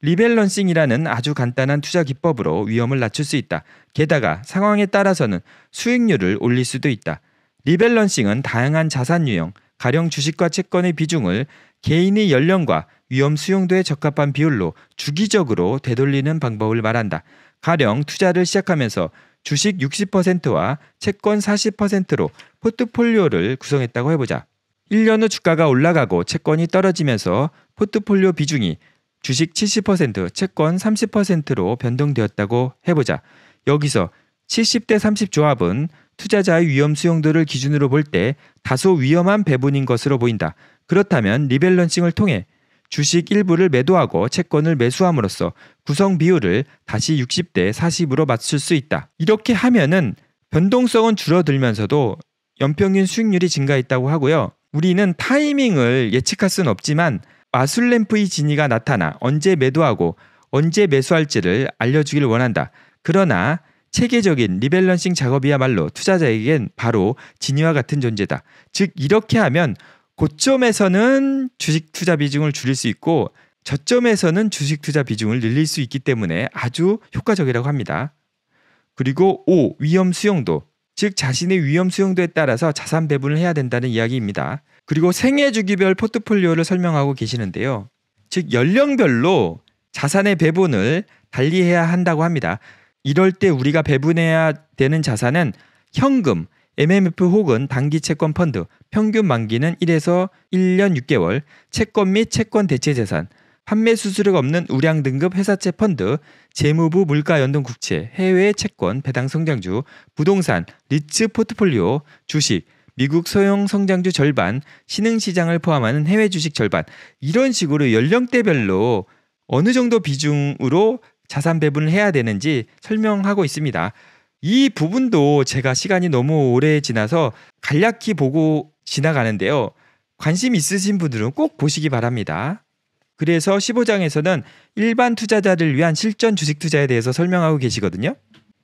리밸런싱이라는 아주 간단한 투자 기법으로 위험을 낮출 수 있다. 게다가 상황에 따라서는 수익률을 올릴 수도 있다. 리밸런싱은 다양한 자산 유형, 가령 주식과 채권의 비중을 개인의 연령과 위험 수용도에 적합한 비율로 주기적으로 되돌리는 방법을 말한다. 가령 투자를 시작하면서 주식 60%와 채권 40%로 포트폴리오를 구성했다고 해보자. 1년 후 주가가 올라가고 채권이 떨어지면서 포트폴리오 비중이 주식 70%, 채권 30%로 변동되었다고 해보자. 여기서 70대 30 조합은 투자자의 위험 수용도를 기준으로 볼 때 다소 위험한 배분인 것으로 보인다. 그렇다면 리밸런싱을 통해 주식 일부를 매도하고 채권을 매수함으로써 구성 비율을 다시 60대 40으로 맞출 수 있다. 이렇게 하면은 변동성은 줄어들면서도 연평균 수익률이 증가했다고 하고요. 우리는 타이밍을 예측할 수는 없지만 마술 램프의 진위가 나타나 언제 매도하고 언제 매수할지를 알려주길 원한다. 그러나 체계적인 리밸런싱 작업이야말로 투자자에겐 바로 진위와 같은 존재다. 즉 이렇게 하면 고점에서는 주식 투자 비중을 줄일 수 있고 저점에서는 주식 투자 비중을 늘릴 수 있기 때문에 아주 효과적이라고 합니다. 그리고 5. 위험 수용도. 즉 자신의 위험 수용도에 따라서 자산 배분을 해야 된다는 이야기입니다. 그리고 생애 주기별 포트폴리오를 설명하고 계시는데요. 즉 연령별로 자산의 배분을 달리해야 한다고 합니다. 이럴 때 우리가 배분해야 되는 자산은 현금, MMF 혹은 단기 채권 펀드, 평균 만기는 1에서 1년 6개월, 채권 및 채권 대체 재산, 판매 수수료가 없는 우량 등급 회사채 펀드, 재무부 물가 연동 국채, 해외 채권 배당 성장주, 부동산, 리츠 포트폴리오, 주식, 미국 소형 성장주 절반, 신흥 시장을 포함하는 해외 주식 절반 이런 식으로 연령대별로 어느 정도 비중으로 자산 배분을 해야 되는지 설명하고 있습니다. 이 부분도 제가 시간이 너무 오래 지나서 간략히 보고 지나가는데요. 관심 있으신 분들은 꼭 보시기 바랍니다. 그래서 15장에서는 일반 투자자를 위한 실전 주식 투자에 대해서 설명하고 계시거든요.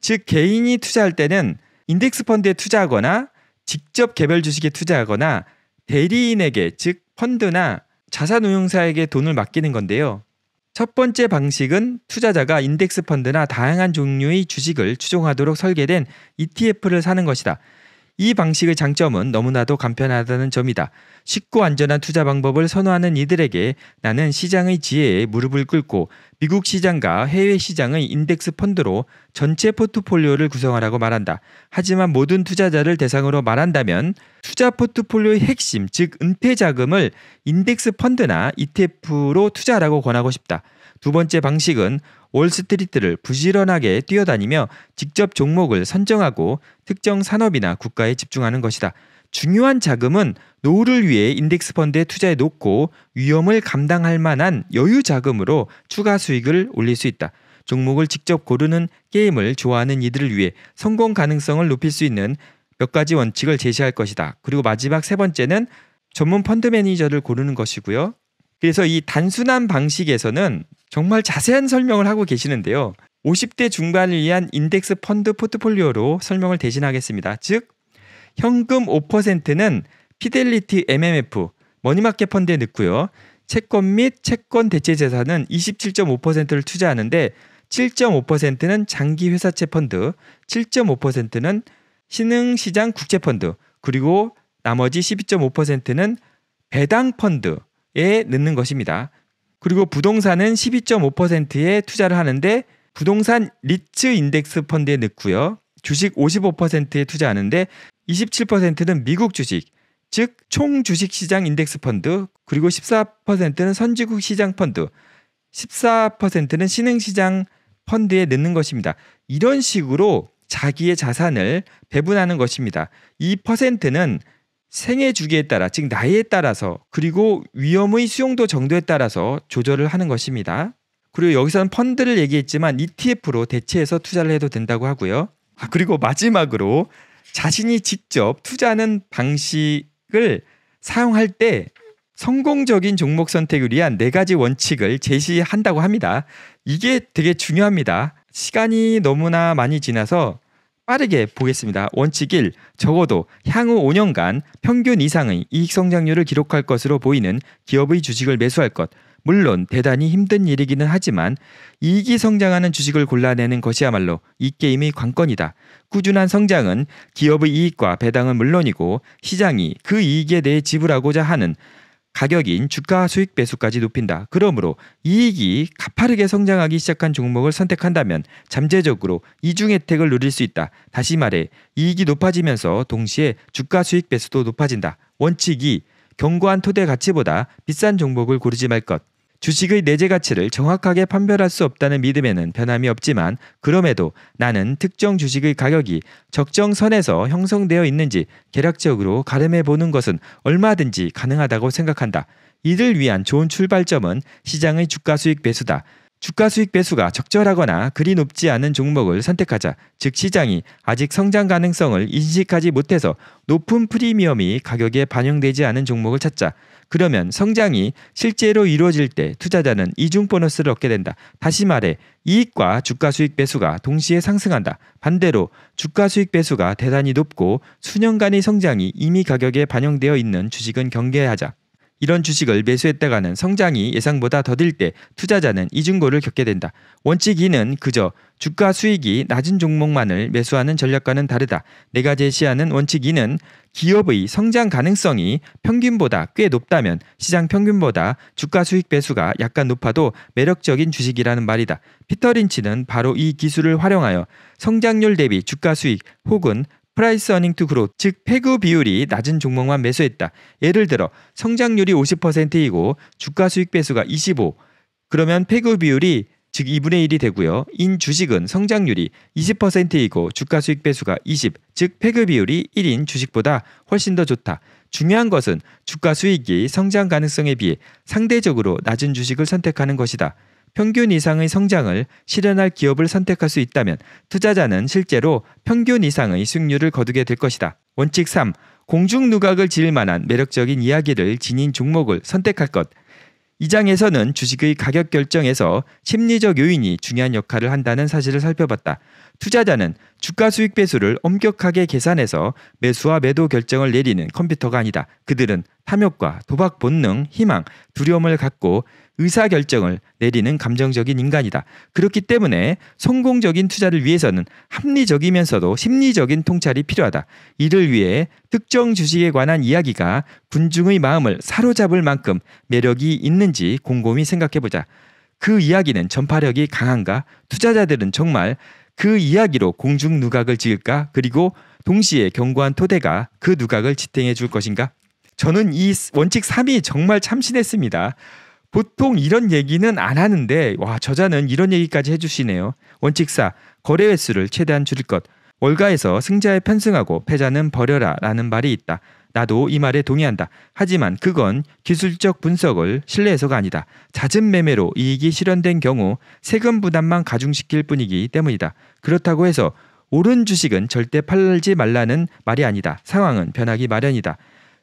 즉, 개인이 투자할 때는 인덱스 펀드에 투자하거나 직접 개별 주식에 투자하거나 대리인에게, 즉, 펀드나 자산운용사에게 돈을 맡기는 건데요. 첫 번째 방식은 투자자가 인덱스 펀드나 다양한 종류의 주식을 추종하도록 설계된 ETF를 사는 것이다. 이 방식의 장점은 너무나도 간편하다는 점이다. 쉽고 안전한 투자 방법을 선호하는 이들에게 나는 시장의 지혜에 무릎을 꿇고 미국 시장과 해외 시장의 인덱스 펀드로 전체 포트폴리오를 구성하라고 말한다. 하지만 모든 투자자를 대상으로 말한다면 투자 포트폴리오의 핵심, 즉 은퇴 자금을 인덱스 펀드나 ETF로 투자하라고 권하고 싶다. 두 번째 방식은 월스트리트를 부지런하게 뛰어다니며 직접 종목을 선정하고 특정 산업이나 국가에 집중하는 것이다. 중요한 자금은 노후를 위해 인덱스 펀드에 투자해 놓고 위험을 감당할 만한 여유 자금으로 추가 수익을 올릴 수 있다. 종목을 직접 고르는 게임을 좋아하는 이들을 위해 성공 가능성을 높일 수 있는 몇 가지 원칙을 제시할 것이다. 그리고 마지막 세 번째는 전문 펀드 매니저를 고르는 것이고요. 그래서 이 단순한 방식에서는 정말 자세한 설명을 하고 계시는데요. 50대 중반을 위한 인덱스 펀드 포트폴리오로 설명을 대신하겠습니다. 즉, 현금 5%는 피델리티 MMF, 머니마켓 펀드에 넣고요. 채권 및 채권 대체 재산은 27.5%를 투자하는데 7.5%는 장기 회사채 펀드, 7.5%는 신흥시장 국채 펀드, 그리고 나머지 12.5%는 배당 펀드, 에 넣는 것입니다. 그리고 부동산은 12.5%에 투자를 하는데 부동산 리츠 인덱스 펀드에 넣고요. 주식 55%에 투자하는데 27%는 미국 주식, 즉 총 주식 시장 인덱스 펀드, 그리고 14%는 선진국 시장 펀드, 14%는 신흥 시장 펀드에 넣는 것입니다. 이런 식으로 자기의 자산을 배분하는 것입니다. 이 퍼센트는 생애 주기에 따라 즉 나이에 따라서 그리고 위험의 수용도 정도에 따라서 조절을 하는 것입니다. 그리고 여기서는 펀드를 얘기했지만 ETF로 대체해서 투자를 해도 된다고 하고요. 아, 그리고 마지막으로 자신이 직접 투자하는 방식을 사용할 때 성공적인 종목 선택을 위한 네 가지 원칙을 제시한다고 합니다. 이게 되게 중요합니다. 시간이 너무나 많이 지나서 빠르게 보겠습니다. 원칙 1. 적어도 향후 5년간 평균 이상의 이익 성장률을 기록할 것으로 보이는 기업의 주식을 매수할 것. 물론 대단히 힘든 일이기는 하지만 이익이 성장하는 주식을 골라내는 것이야말로 이 게임의 관건이다. 꾸준한 성장은 기업의 이익과 배당은 물론이고 시장이 그 이익에 대해 지불하고자 하는 가격인 주가 수익 배수까지 높인다. 그러므로 이익이 가파르게 성장하기 시작한 종목을 선택한다면 잠재적으로 이중 혜택을 누릴 수 있다. 다시 말해 이익이 높아지면서 동시에 주가 수익 배수도 높아진다. 원칙이 견고한 토대 가치보다 비싼 종목을 고르지 말 것. 주식의 내재 가치를 정확하게 판별할 수 없다는 믿음에는 변함이 없지만 그럼에도 나는 특정 주식의 가격이 적정 선에서 형성되어 있는지 개략적으로 가름해 보는 것은 얼마든지 가능하다고 생각한다. 이를 위한 좋은 출발점은 시장의 주가 수익 배수다. 주가 수익 배수가 적절하거나 그리 높지 않은 종목을 선택하자. 즉 시장이 아직 성장 가능성을 인식하지 못해서 높은 프리미엄이 가격에 반영되지 않은 종목을 찾자. 그러면 성장이 실제로 이루어질 때 투자자는 이중 보너스를 얻게 된다. 다시 말해 이익과 주가 수익 배수가 동시에 상승한다. 반대로 주가 수익 배수가 대단히 높고 수년간의 성장이 이미 가격에 반영되어 있는 주식은 경계하자. 이런 주식을 매수했다가는 성장이 예상보다 더딜 때 투자자는 이중고를 겪게 된다. 원칙 2는 그저 주가 수익이 낮은 종목만을 매수하는 전략과는 다르다. 내가 제시하는 원칙 2는 기업의 성장 가능성이 평균보다 꽤 높다면 시장 평균보다 주가 수익 배수가 약간 높아도 매력적인 주식이라는 말이다. 피터 린치는 바로 이 기술을 활용하여 성장률 대비 주가 수익 혹은 프라이스 어닝 투그로즉 폐구 비율이 낮은 종목만 매수했다. 예를 들어 성장률이 50%이고 주가 수익 배수가 25 그러면 폐구 비율이 즉 2분의 1이 되고요. 인 주식은 성장률이 20%이고 주가 수익 배수가 20, 즉 폐급 비율이 1인 주식보다 훨씬 더 좋다. 중요한 것은 주가 수익이 성장 가능성에 비해 상대적으로 낮은 주식을 선택하는 것이다. 평균 이상의 성장을 실현할 기업을 선택할 수 있다면 투자자는 실제로 평균 이상의 승률을 거두게 될 것이다. 원칙 3. 공중 누각을 지을 만한 매력적인 이야기를 지닌 종목을 선택할 것. 이 장에서는 주식의 가격 결정에서 심리적 요인이 중요한 역할을 한다는 사실을 살펴봤다. 투자자는 주가 수익 배수를 엄격하게 계산해서 매수와 매도 결정을 내리는 컴퓨터가 아니다. 그들은 탐욕과 도박 본능, 희망, 두려움을 갖고 의사결정을 내리는 감정적인 인간이다. 그렇기 때문에 성공적인 투자를 위해서는 합리적이면서도 심리적인 통찰이 필요하다. 이를 위해 특정 주식에 관한 이야기가 군중의 마음을 사로잡을 만큼 매력이 있는지 곰곰이 생각해보자. 그 이야기는 전파력이 강한가? 투자자들은 정말 그 이야기로 공중 누각을 지을까? 그리고 동시에 견고한 토대가 그 누각을 지탱해 줄 것인가? 저는 이 원칙 3이 정말 참신했습니다. 보통 이런 얘기는 안 하는데 와 저자는 이런 얘기까지 해주시네요. 원칙 4. 거래 횟수를 최대한 줄일 것. 월가에서 승자에 편승하고 패자는 버려라 라는 말이 있다. 나도 이 말에 동의한다. 하지만 그건 기술적 분석을 신뢰해서가 아니다. 잦은 매매로 이익이 실현된 경우 세금 부담만 가중시킬 뿐이기 때문이다. 그렇다고 해서 오른 주식은 절대 팔지 말라는 말이 아니다. 상황은 변하기 마련이다.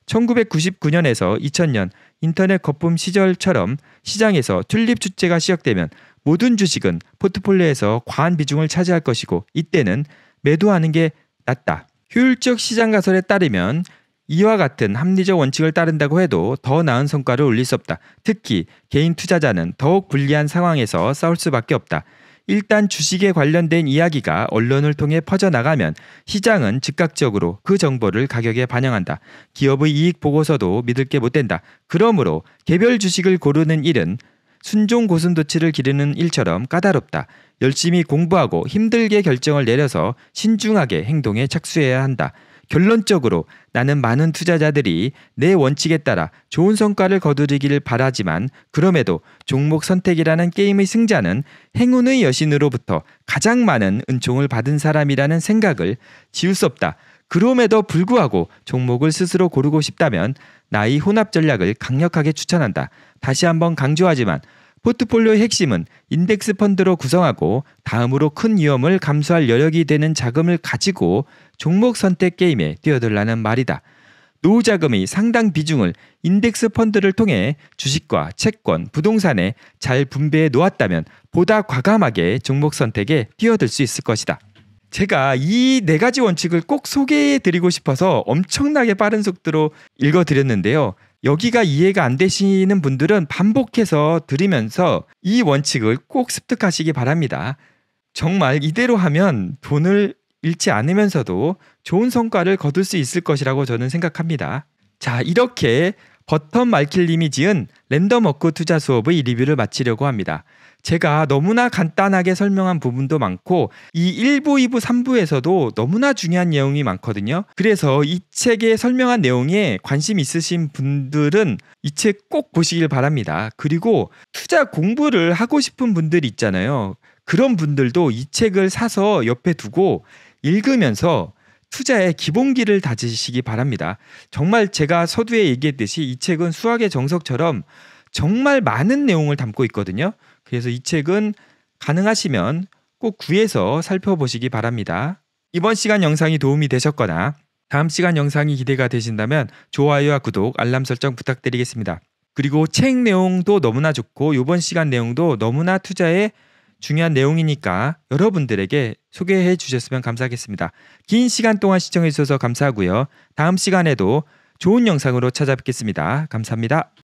1999년에서 2000년 인터넷 거품 시절처럼 시장에서 튤립 주제가 시작되면 모든 주식은 포트폴리오에서 과한 비중을 차지할 것이고 이때는 매도하는 게 낫다. 효율적 시장 가설에 따르면 이와 같은 합리적 원칙을 따른다고 해도 더 나은 성과를 올릴 수 없다. 특히 개인 투자자는 더욱 불리한 상황에서 싸울 수밖에 없다. 일단 주식에 관련된 이야기가 언론을 통해 퍼져나가면 시장은 즉각적으로 그 정보를 가격에 반영한다. 기업의 이익 보고서도 믿을 게 못 된다. 그러므로 개별 주식을 고르는 일은 순종 고슴도치를 기르는 일처럼 까다롭다. 열심히 공부하고 힘들게 결정을 내려서 신중하게 행동에 착수해야 한다. 결론적으로 나는 많은 투자자들이 내 원칙에 따라 좋은 성과를 거두기를 바라지만 그럼에도 종목 선택이라는 게임의 승자는 행운의 여신으로부터 가장 많은 은총을 받은 사람이라는 생각을 지울 수 없다. 그럼에도 불구하고 종목을 스스로 고르고 싶다면 나의 혼합 전략을 강력하게 추천한다. 다시 한번 강조하지만 포트폴리오의 핵심은 인덱스 펀드로 구성하고 다음으로 큰 위험을 감수할 여력이 되는 자금을 가지고 종목 선택 게임에 뛰어들라는 말이다. 노후 자금의 상당 비중을 인덱스 펀드를 통해 주식과 채권, 부동산에 잘 분배해 놓았다면 보다 과감하게 종목 선택에 뛰어들 수 있을 것이다. 제가 이 네 가지 원칙을 꼭 소개해 드리고 싶어서 엄청나게 빠른 속도로 읽어 드렸는데요. 여기가 이해가 안 되시는 분들은 반복해서 들으면서 이 원칙을 꼭 습득하시기 바랍니다. 정말 이대로 하면 돈을 잃지 않으면서도 좋은 성과를 거둘 수 있을 것이라고 저는 생각합니다. 자, 이렇게 버텀 말킬님이 지은 랜덤 워크 투자 수업의 리뷰를 마치려고 합니다. 제가 너무나 간단하게 설명한 부분도 많고 이 1부, 2부, 3부에서도 너무나 중요한 내용이 많거든요. 그래서 이 책에 설명한 내용에 관심 있으신 분들은 이 책 꼭 보시길 바랍니다. 그리고 투자 공부를 하고 싶은 분들 있잖아요. 그런 분들도 이 책을 사서 옆에 두고 읽으면서 투자의 기본기를 다지시기 바랍니다. 정말 제가 서두에 얘기했듯이 이 책은 수학의 정석처럼 정말 많은 내용을 담고 있거든요. 그래서 이 책은 가능하시면 꼭 구해서 살펴보시기 바랍니다. 이번 시간 영상이 도움이 되셨거나 다음 시간 영상이 기대가 되신다면 좋아요와 구독, 알람 설정 부탁드리겠습니다. 그리고 책 내용도 너무나 좋고 이번 시간 내용도 너무나 투자에 중요한 내용이니까 여러분들에게 소개해 주셨으면 감사하겠습니다. 긴 시간 동안 시청해 주셔서 감사하고요. 다음 시간에도 좋은 영상으로 찾아뵙겠습니다. 감사합니다.